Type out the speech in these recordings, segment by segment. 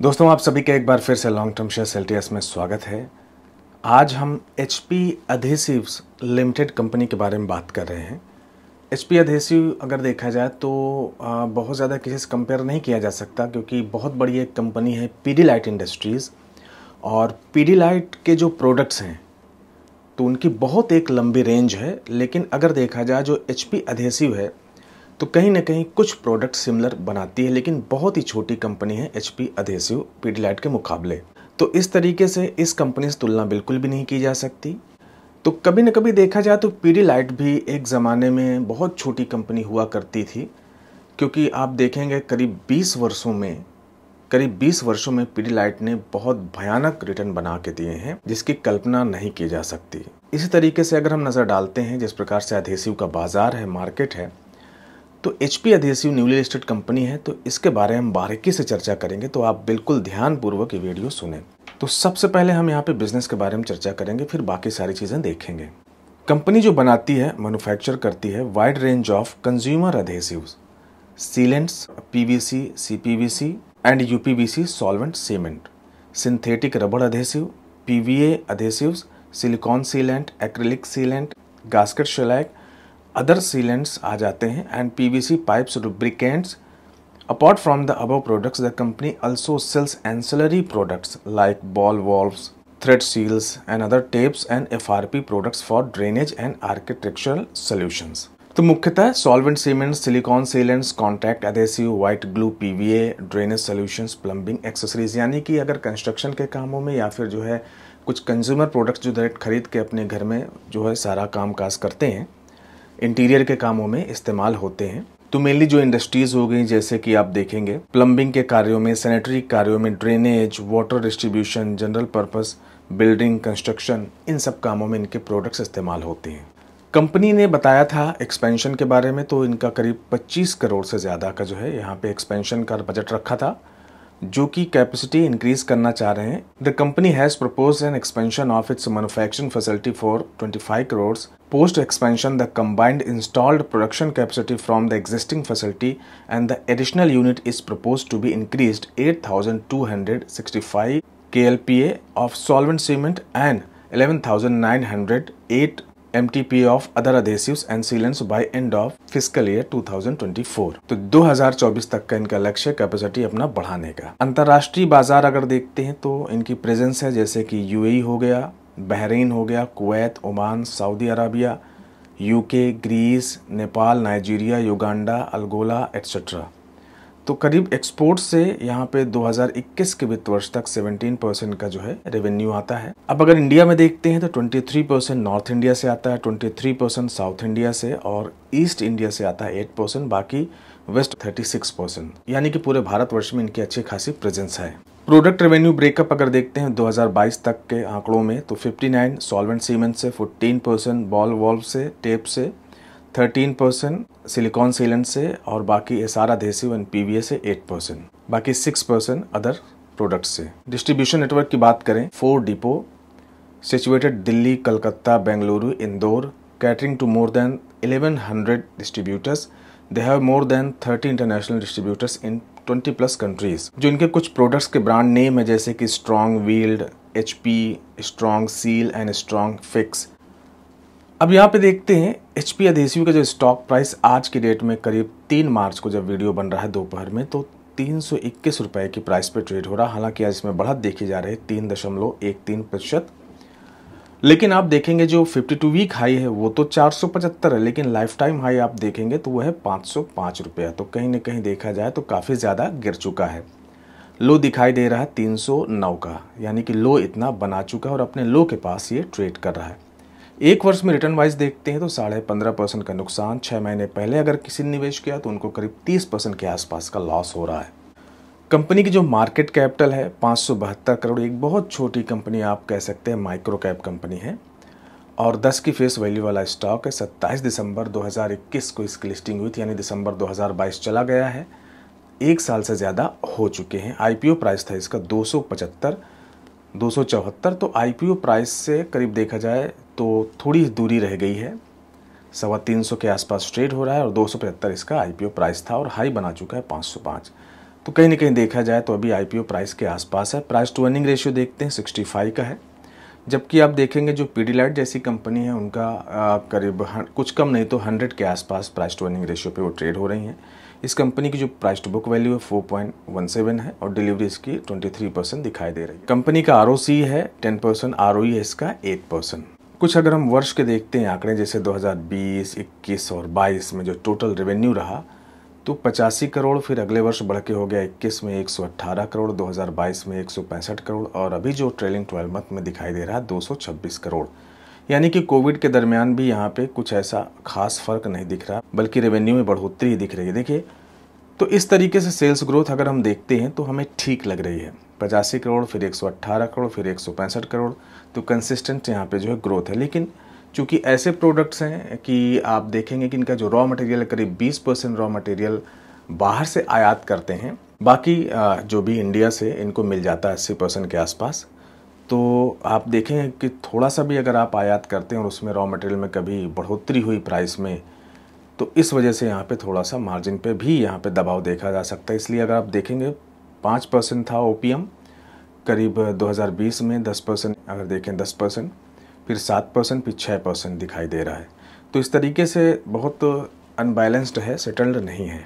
दोस्तों आप सभी का एक बार फिर से लॉन्ग टर्म शेयर एल में स्वागत है आज हम H P adhesives limited company के बारे में बात कर रहे हैं एच पी अधेसिव अगर देखा जाए तो बहुत ज़्यादा किसी से कंपेयर नहीं किया जा सकता क्योंकि बहुत बड़ी एक कंपनी है पी डी लाइट इंडस्ट्रीज़ और पी डी लाइट के जो प्रोडक्ट्स हैं तो उनकी बहुत एक लंबी रेंज है लेकिन अगर देखा जाए जो एच पी अधेसिव है तो कहीं ना कहीं कुछ प्रोडक्ट सिमिलर बनाती है लेकिन बहुत ही छोटी कंपनी है एच पी अधेसिव पीडीलाइट के मुकाबले तो इस तरीके से इस कंपनी से तुलना बिल्कुल भी नहीं की जा सकती तो कभी ना कभी देखा जाए तो लाइट भी एक ज़माने में बहुत छोटी कंपनी हुआ करती थी क्योंकि आप देखेंगे करीब 20 वर्षों में करीब 20 वर्षों में पीडीलाइट ने बहुत भयानक रिटर्न बना के दिए हैं जिसकी कल्पना नहीं की जा सकती इसी तरीके से अगर हम नज़र डालते हैं जिस प्रकार से अधेसिव का बाजार है मार्केट है तो H P adhesive newly listed company है तो इसके बारे में हम बारीकी से चर्चा करेंगे तो आप बिल्कुल ध्यानपूर्वक ये वीडियो सुने तो सबसे पहले हम यहाँ पे बिजनेस के बारे में चर्चा करेंगे फिर बाकी सारी चीज़ें देखेंगे कंपनी जो बनाती है मैनुफैक्चर करती है wide range of consumer adhesive sealants P P V C C V C and C solvent cement synthetic rubber adhesive P V A adhesive silicone sealant acrylic sealant gasket shellac other sealants आ जाते हैं and P V C pipes lubricants apart from the above products the company also sells ancillary products like ball valves thread seals and other tapes and F R P products for drainage and architectural solutions तो मुख्यतः solvent cement silicone sealants contact adhesive white glue P V A drainage solutions plumbing accessories यानी कि अगर construction के कामों में या फिर जो है कुछ कंज्यूमर प्रोडक्ट्स जो डायरेक्ट खरीद के अपने घर में जो है सारा काम काज करते हैं इंटीरियर के कामों में इस्तेमाल होते हैं तो मेनली जो इंडस्ट्रीज हो गई जैसे कि आप देखेंगे प्लम्बिंग के कार्यों में सैनिटरी कार्यों में drainage water distribution general purpose building construction इन सब कामों में इनके प्रोडक्ट्स इस्तेमाल होते हैं कंपनी ने बताया था एक्सपेंशन के बारे में तो इनका करीब 25 करोड़ से ज़्यादा का जो है यहाँ पे एक्सपेंशन का बजट रखा था जो कि कैपेसिटी इंक्रीज करना चाह रहे हैं the company has propose an expansion of its manufacturing facility for twenty five crore post expansion the combined installed production capacity from the existing facility and the additional unit is propose to be increase eight thousand two hundred sixty five K L P A of cement and eleven thousand nine hundred eight MTP of other adhesives and sealants by end of fiscal year 2024 तो 2024 तक का इनका लक्ष्य capacity अपना बढ़ाने का अंतर्राष्ट्रीय बाजार अगर देखते हैं तो इनकी प्रेजेंस है जैसे कि ए e हो गया बहरीन हो गया Kuwait Oman Saudi Arabia UK Greece Nepal Nigeria Uganda Angola etcetera तो करीब एक्सपोर्ट से यहाँ पे 2021 के वित्त वर्ष तक 17 परसेंट का जो है रेवेन्यू आता है अब अगर इंडिया में देखते हैं तो 23 परसेंट नॉर्थ इंडिया से आता है 23 परसेंट साउथ इंडिया से और ईस्ट इंडिया से आता है 8 परसेंट बाकी वेस्ट 36 परसेंट यानी कि पूरे वर्ष में इनकी अच्छी खासी प्रेजेंस है प्रोडक्ट रेवेन्यू ब्रेकअप अगर देखते हैं 2022 तक के आंकड़ों में तो 59 सॉलवेंट सीमेंट से 14 परसेंट बॉल वॉल्व से टेप से 13 परसेंट सिलिकॉन सीलेंट से और बाकी ये सारा देसी वन पी से एट परसेंट बाकी सिक्स परसेंट अदर प्रोडक्ट से डिस्ट्रीब्यूशन नेटवर्क की बात करें four depot situated Delhi Calcutta Bengaluru Indore catering to more than hundred distributors they have more than thirty international distributors in twenty plus countries जो इनके कुछ प्रोडक्ट्स के ब्रांड नेम है जैसे कि strong weld H P strong seal and strong fix अब यहाँ पे देखते हैं एच पी अदेसियो का जो स्टॉक प्राइस आज की डेट में करीब तीन मार्च को जब वीडियो बन रहा है दोपहर में तो तीन सौ इक्कीस रुपये की प्राइस पे ट्रेड हो रहा हालांकि आज इसमें बढ़त देखी जा रही है तीन दशमलव एक तीन प्रतिशत लेकिन आप देखेंगे जो 52 वीक हाई है वो तो 475 है लेकिन लाइफ टाइम हाई आप देखेंगे तो वो है पाँच सौ रुपया तो कहीं ना कहीं देखा जाए तो काफ़ी ज़्यादा गिर चुका है लो दिखाई दे रहा है 309 का यानी कि लो इतना बना चुका है और अपने लो के पास ये ट्रेड कर रहा है एक वर्ष में रिटर्न वाइज देखते हैं तो साढ़े पंद्रह परसेंट का नुकसान छः महीने पहले अगर किसी ने निवेश किया तो उनको करीब तीस परसेंट के आसपास का लॉस हो रहा है कंपनी की जो मार्केट कैपिटल है पाँच करोड़ एक बहुत छोटी कंपनी आप कह सकते हैं माइक्रो कैप कंपनी है और 10 की फेस वैल्यू वाला स्टॉक है सत्ताईस दिसंबर 2021 को इसकी लिस्टिंग हुई थी यानी दिसंबर 2022 चला गया है एक साल से ज़्यादा हो चुके हैं आईपीओ प्राइस था इसका दो 274 तो आईपीओ प्राइस से करीब देखा जाए तो थोड़ी दूरी रह गई है सवा तीन सौ के आसपास ट्रेड हो रहा है और दो सौ पचहत्तर इसका आईपीओ प्राइस था और हाई बना चुका है पाँच सौ पाँच तो कहीं ना कहीं देखा जाए तो अभी आईपीओ प्राइस के आसपास है प्राइस टू अर्निंग रेशियो देखते हैं सिक्सटी फाइव का है जबकि आप देखेंगे जो पी लाइट जैसी कंपनी है उनका करीब कुछ कम नहीं तो हंड्रेड के आसपास प्राइस टू अर्निंग रेशियो पे वो ट्रेड हो रही हैं इस कंपनी की जो प्राइस टू बुक वैल्यू है फोर पॉइंट वन सेवन है और डिलीवरी इसकी ट्वेंटी थ्री परसेंट दिखाई दे रही है कंपनी का आर है टेन परसेंट आर है इसका एट परसेंट कुछ अगर हम वर्ष के देखते हैं आंकड़े जैसे 2020, 21 और 22 में जो टोटल रेवेन्यू रहा तो पचासी करोड़ फिर अगले वर्ष बढ़ के हो गया 21 में 118 करोड़ 2022 में एक करोड़ और अभी जो ट्रेलिंग ट्वेल्व मंथ में दिखाई दे रहा है दो करोड़ यानी कि कोविड के दरमियान भी यहाँ पे कुछ ऐसा खास फर्क नहीं दिख रहा बल्कि रेवेन्यू में बढ़ोतरी ही दिख रही है देखिए तो इस तरीके से सेल्स ग्रोथ अगर हम देखते हैं तो हमें ठीक लग रही है पचासी करोड़ फिर एक करोड़ फिर एक करोड़ तो कंसिस्टेंट यहाँ पे जो है ग्रोथ है लेकिन चूँकि ऐसे प्रोडक्ट्स हैं कि आप देखेंगे कि इनका जो रॉ मटेरियल करीब 20 परसेंट रॉ मटेरियल बाहर से आयात करते हैं बाकी जो भी इंडिया से इनको मिल जाता है अस्सी परसेंट के आसपास तो आप देखेंगे कि थोड़ा सा भी अगर आप आयात करते हैं और उसमें रॉ मटेरियल में कभी बढ़ोतरी हुई प्राइस में तो इस वजह से यहाँ पे थोड़ा सा मार्जिन पे भी यहाँ पे दबाव देखा जा सकता है इसलिए अगर आप देखेंगे पाँच परसेंट था ओ करीब 2020 में 10 परसेंट अगर देखें 10 परसेंट फिर 7 परसेंट फिर 6 परसेंट दिखाई दे रहा है तो इस तरीके से बहुत अनबैलेंस्ड है सेटल्ड नहीं है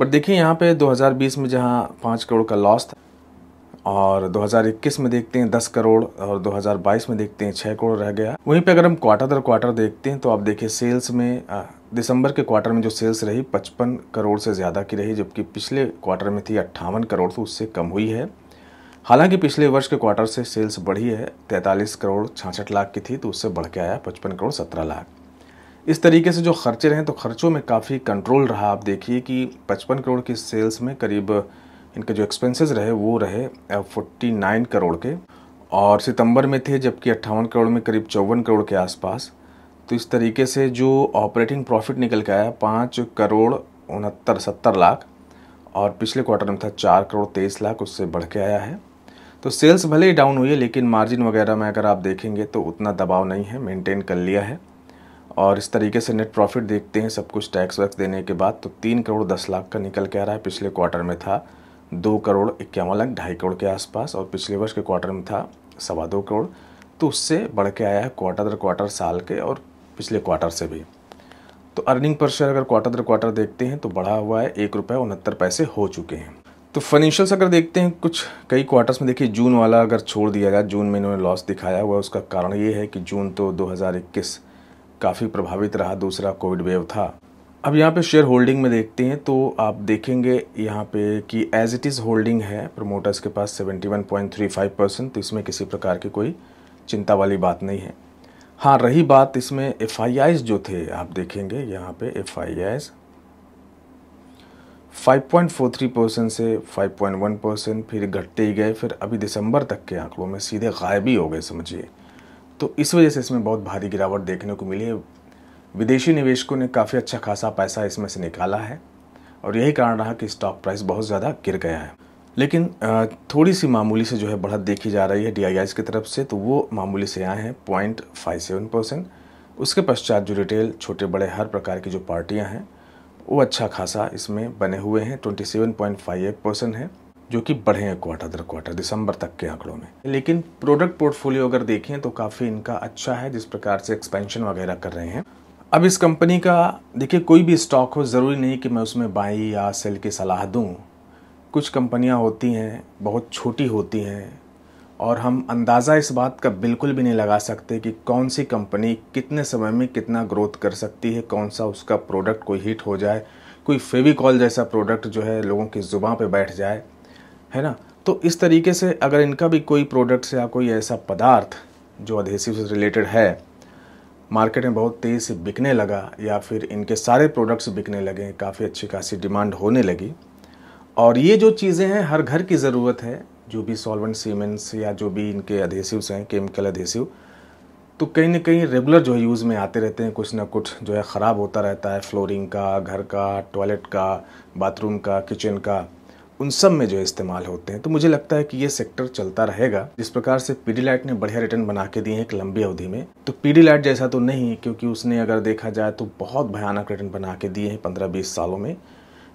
बट देखिए यहाँ पे 2020 में जहाँ पाँच करोड़ का लॉस था और 2021 में देखते हैं 10 करोड़ और 2022 में देखते हैं 6 करोड़ रह गया वहीं पे अगर हम क्वार्टर दर क्वार्टर देखते हैं तो आप देखिए सेल्स में दिसंबर के क्वार्टर में जो सेल्स रही 55 करोड़ से ज़्यादा की रही जबकि पिछले क्वार्टर में थी अट्ठावन करोड़ तो उससे कम हुई है हालांकि पिछले वर्ष के क्वार्टर से सेल्स बढ़ी है 43 करोड़ छाछठ लाख की थी तो उससे बढ़ के आया 55 करोड़ 17 लाख इस तरीके से जो खर्चे रहे तो खर्चों में काफ़ी कंट्रोल रहा आप देखिए कि 55 करोड़ की सेल्स में करीब इनके जो एक्सपेंसेस रहे वो रहे 49 करोड़ के और सितंबर में थे जबकि अट्ठावन करोड़ में करीब चौवन करोड़ के आसपास तो इस तरीके से जो ऑपरेटिंग प्रॉफिट निकल के आया पाँच करोड़ उनहत्तर सत्तर लाख और पिछले क्वार्टर में था चार करोड़ तेईस लाख उससे बढ़ के आया है तो सेल्स भले ही डाउन हुई है लेकिन मार्जिन वगैरह में अगर आप देखेंगे तो उतना दबाव नहीं है मेंटेन कर लिया है और इस तरीके से नेट प्रॉफिट देखते हैं सब कुछ टैक्स वैक्स देने के बाद तो तीन करोड़ दस लाख का निकल के आ रहा है पिछले क्वार्टर में था दो करोड़ इक्यावन लाख ढाई करोड़ के आसपास और पिछले वर्ष के क्वार्टर में था सवा दो करोड़ तो उससे बढ़ के आया है क्वार्टर दर क्वार्टर साल के और पिछले क्वार्टर से भी तो अर्निंग पर शेयर अगर क्वार्टर दर क्वार्टर देखते हैं तो बढ़ा हुआ है एक रुपये उनहत्तर पैसे हो चुके हैं तो फाइनेंशियल्स अगर देखते हैं कुछ कई क्वार्टर्स में देखिए जून वाला अगर छोड़ दिया जाए जून में इन्होंने लॉस दिखाया हुआ उसका कारण ये है कि जून तो 2021 काफ़ी प्रभावित रहा दूसरा कोविड वेव था अब यहाँ पे शेयर होल्डिंग में देखते हैं तो आप देखेंगे यहाँ पे कि एज इट इज़ होल्डिंग है प्रमोटर्स के पास 71.35 परसेंट तो इसमें किसी प्रकार की कोई चिंता वाली बात नहीं है हाँ रही बात इसमें एफ जो थे आप देखेंगे यहाँ पे एफ आई आईज 5.43 परसेंट से 5.1 परसेंट फिर घटते ही गए फिर अभी दिसंबर तक के आंकड़ों में सीधे गायब ही हो गए समझिए तो इस वजह से इसमें बहुत भारी गिरावट देखने को मिली है विदेशी निवेशकों ने काफ़ी अच्छा खासा पैसा इसमें से निकाला है और यही कारण रहा कि स्टॉक प्राइस बहुत ज़्यादा गिर गया है लेकिन थोड़ी सी मामूली से जो है बढ़त देखी जा रही है डी की तरफ से तो वो मामूली से आए हैं पॉइंट फाइव सेवन परसेंट उसके पश्चात जो रिटेल छोटे बड़े हर प्रकार की जो पार्टियां हैं वो अच्छा खासा इसमें बने हुए हैं twenty seven point five eight percent है जो कि बढ़े हैं क्वार्टर दर क्वार्टर दिसंबर तक के आंकड़ों में लेकिन प्रोडक्ट पोर्टफोलियो अगर देखें तो काफ़ी इनका अच्छा है जिस प्रकार से एक्सपेंशन वगैरह कर रहे हैं अब इस कंपनी का देखिए कोई भी स्टॉक हो ज़रूरी नहीं कि मैं उसमें बाई या सेल की सलाह दूँ कुछ कंपनियां होती हैं बहुत छोटी होती हैं और हम अंदाज़ा इस बात का बिल्कुल भी नहीं लगा सकते कि कौन सी कंपनी कितने समय में कितना ग्रोथ कर सकती है कौन सा उसका प्रोडक्ट कोई हिट हो जाए कोई फेविकॉल जैसा प्रोडक्ट जो है लोगों की ज़ुबान पे बैठ जाए है ना तो इस तरीके से अगर इनका भी कोई प्रोडक्ट या कोई ऐसा पदार्थ जो अधेसिव से रिलेटेड है मार्केट में बहुत तेज़ से बिकने लगा या फिर इनके सारे प्रोडक्ट्स बिकने लगे काफ़ी अच्छी खासी डिमांड होने लगी और ये जो चीज़ें हैं हर घर की ज़रूरत है जो भी सॉल्वेंट सीमेंट्स या जो भी इनके अधेसिवस हैं केमिकल अधेसिव तो कहीं ना कहीं रेगुलर जो है यूज़ में आते रहते हैं कुछ ना कुछ जो है ख़राब होता रहता है फ्लोरिंग का घर का टॉयलेट का बाथरूम का किचन का उन सब में जो इस्तेमाल होते हैं तो मुझे लगता है कि ये सेक्टर चलता रहेगा जिस प्रकार से पीडी लाइट ने बढ़िया रिटर्न बना के दिए हैं एक लंबी अवधि में तो पीडी लाइट जैसा तो नहीं क्योंकि उसने अगर देखा जाए तो बहुत भयानक रिटर्न बना के दिए हैं पंद्रह बीस सालों में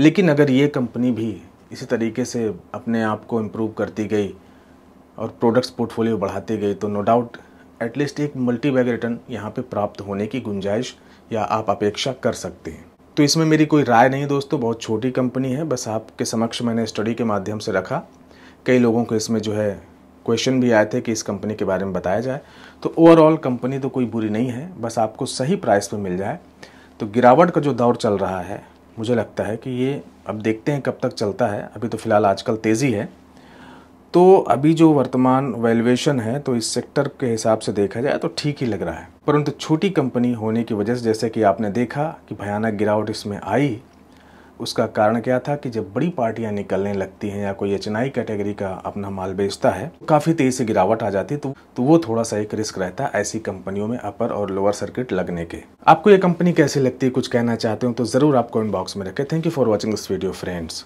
लेकिन अगर ये कंपनी भी इसी तरीके से अपने आप को इम्प्रूव करती गई और प्रोडक्ट्स पोर्टफोलियो बढ़ाती गई तो नो डाउट एटलीस्ट एक मल्टी बैग रिटर्न यहाँ पर प्राप्त होने की गुंजाइश या आप अपेक्षा कर सकते हैं तो इसमें मेरी कोई राय नहीं दोस्तों बहुत छोटी कंपनी है बस आपके समक्ष मैंने स्टडी के माध्यम से रखा कई लोगों को इसमें जो है क्वेश्चन भी आए थे कि इस कंपनी के बारे में बताया जाए तो ओवरऑल कंपनी तो कोई बुरी नहीं है बस आपको सही प्राइस पर मिल जाए तो गिरावट का जो दौर चल रहा है मुझे लगता है कि ये अब देखते हैं कब तक चलता है अभी तो फ़िलहाल आजकल तेज़ी है तो अभी जो वर्तमान वैल्यूएशन है तो इस सेक्टर के हिसाब से देखा जाए तो ठीक ही लग रहा है परंतु छोटी कंपनी होने की वजह से जैसे कि आपने देखा कि भयानक गिरावट इसमें आई उसका कारण क्या था कि जब बड़ी पार्टियां निकलने लगती हैं या कोई एच कैटेगरी का अपना माल बेचता है काफ़ी तेज़ी से गिरावट आ जाती है तो, तो वो थोड़ा सा एक रिस्क रहता है ऐसी कंपनियों में अपर और लोअर सर्किट लगने के आपको ये कंपनी कैसी लगती है कुछ कहना चाहते हो तो ज़रूर आप कमेंट बॉक्स में रखें thank you for watching this video friends